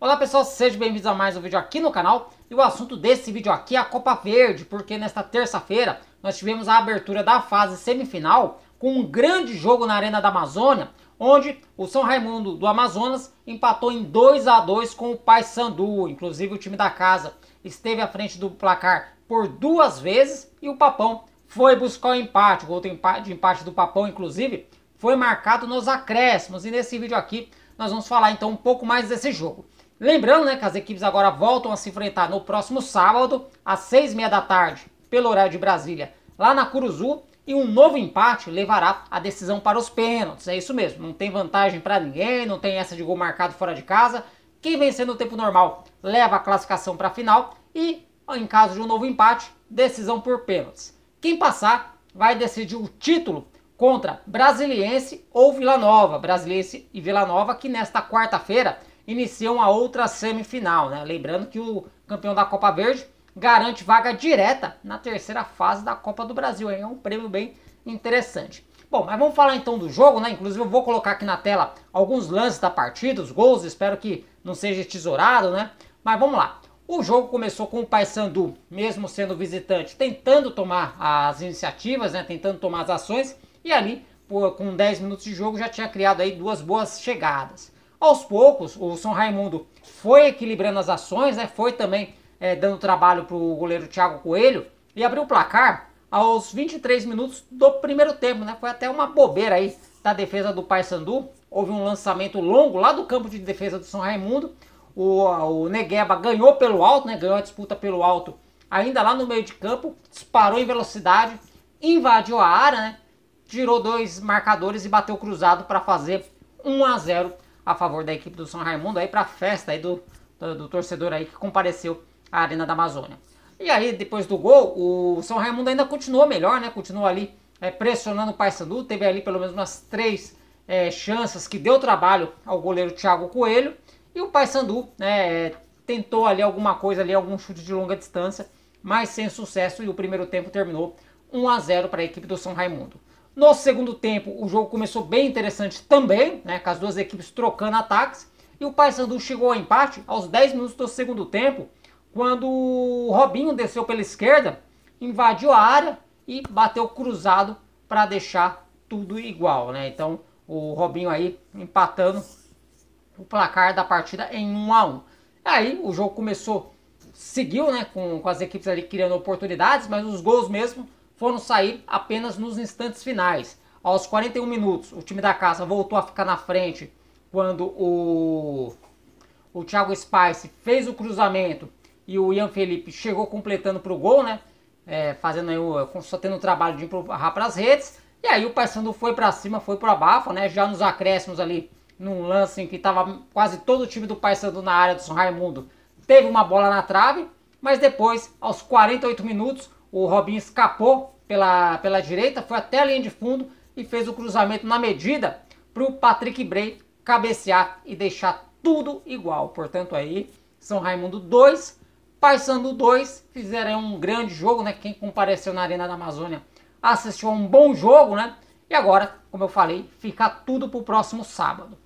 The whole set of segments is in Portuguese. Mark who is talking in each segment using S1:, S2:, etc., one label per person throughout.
S1: Olá pessoal, sejam bem-vindos a mais um vídeo aqui no canal e o assunto desse vídeo aqui é a Copa Verde, porque nesta terça-feira nós tivemos a abertura da fase semifinal com um grande jogo na Arena da Amazônia, onde o São Raimundo do Amazonas empatou em 2 a 2 com o Paysandu, inclusive o time da casa esteve à frente do placar por duas vezes e o Papão foi buscar o empate, o gol de empate do Papão inclusive foi marcado nos acréscimos e nesse vídeo aqui nós vamos falar então um pouco mais desse jogo. Lembrando né, que as equipes agora voltam a se enfrentar no próximo sábado, às seis e meia da tarde, pelo horário de Brasília, lá na Curuzu. E um novo empate levará a decisão para os pênaltis. É isso mesmo, não tem vantagem para ninguém, não tem essa de gol marcado fora de casa. Quem vencer no tempo normal leva a classificação para a final. E, em caso de um novo empate, decisão por pênaltis. Quem passar vai decidir o título contra Brasiliense ou Vila Nova. Brasiliense e Vila Nova, que nesta quarta-feira iniciam uma outra semifinal, né? Lembrando que o campeão da Copa Verde garante vaga direta na terceira fase da Copa do Brasil. É um prêmio bem interessante. Bom, mas vamos falar então do jogo, né? Inclusive eu vou colocar aqui na tela alguns lances da partida, os gols, espero que não seja tesourado, né? Mas vamos lá. O jogo começou com o Paysandu, mesmo sendo visitante, tentando tomar as iniciativas, né? Tentando tomar as ações e ali, por, com 10 minutos de jogo, já tinha criado aí duas boas chegadas. Aos poucos, o São Raimundo foi equilibrando as ações, né? foi também é, dando trabalho para o goleiro Thiago Coelho e abriu o placar aos 23 minutos do primeiro tempo. Né? Foi até uma bobeira aí da defesa do Paysandu. Houve um lançamento longo lá do campo de defesa do São Raimundo. O, o Negueba ganhou pelo alto, né? ganhou a disputa pelo alto ainda lá no meio de campo, disparou em velocidade, invadiu a área, né? tirou dois marcadores e bateu cruzado para fazer 1 a 0 a favor da equipe do São Raimundo aí para a festa aí do, do, do, torcedor aí que compareceu à Arena da Amazônia. E aí, depois do gol, o São Raimundo ainda continuou melhor, né? Continuou ali é, pressionando o Paysandu, teve ali pelo menos umas três é, chances que deu trabalho ao goleiro Thiago Coelho. E o Paysandu né, tentou ali alguma coisa ali, algum chute de longa distância, mas sem sucesso. E o primeiro tempo terminou 1 a 0 para a equipe do São Raimundo. No segundo tempo, o jogo começou bem interessante também, né, com as duas equipes trocando ataques. E o Paysandu chegou ao empate aos 10 minutos do segundo tempo, quando o Robinho desceu pela esquerda, invadiu a área e bateu cruzado para deixar tudo igual, né? Então, o Robinho aí empatando o placar da partida em 1 a 1. Aí o jogo começou, seguiu, né, com, com as equipes ali criando oportunidades, mas os gols mesmo foram sair apenas nos instantes finais. Aos 41 minutos, o time da casa voltou a ficar na frente quando o, o Thiago Spice fez o cruzamento e o Ian Felipe chegou completando para o gol, né? É, fazendo aí o, só tendo o trabalho de empurrar para as redes. E aí o Paysandu foi para cima, foi para abafa, né? Já nos acréscimos ali, num lance em que estava quase todo o time do Paysandu na área do São Raimundo, teve uma bola na trave, mas depois, aos 48 minutos, o Robin escapou pela, pela direita, foi até a linha de fundo e fez o cruzamento na medida para o Patrick Bray cabecear e deixar tudo igual. Portanto, aí São Raimundo 2, Paysandu 2, fizeram um grande jogo, né? Quem compareceu na Arena da Amazônia assistiu a um bom jogo, né? E agora, como eu falei, fica tudo para o próximo sábado.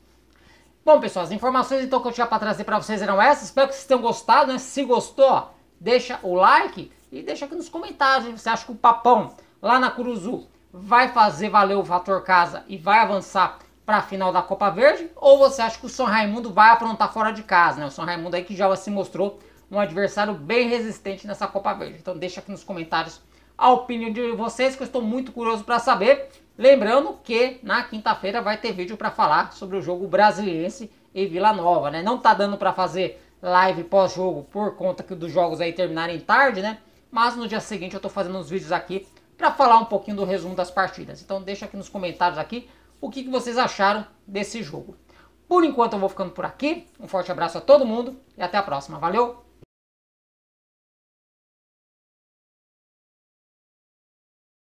S1: Bom, pessoal, as informações então que eu tinha para trazer para vocês eram essas. Espero que vocês tenham gostado, né? Se gostou, ó, deixa o like e deixa aqui nos comentários. Você acha que o Papão lá na Curuzu vai fazer valer o fator casa e vai avançar para a final da Copa Verde? Ou você acha que o São Raimundo vai aprontar fora de casa? Né? O São Raimundo aí que já se mostrou um adversário bem resistente nessa Copa Verde. Então deixa aqui nos comentários a opinião de vocês que eu estou muito curioso para saber. Lembrando que na quinta-feira vai ter vídeo para falar sobre o jogo brasiliense e Vila Nova, né? Não tá dando para fazer live pós-jogo por conta que dos jogos aí terminarem tarde, né? mas no dia seguinte eu estou fazendo uns vídeos aqui para falar um pouquinho do resumo das partidas. Então deixa aqui nos comentários aqui o que, que vocês acharam desse jogo. Por enquanto eu vou ficando por aqui, um forte abraço a todo mundo e até a próxima. Valeu!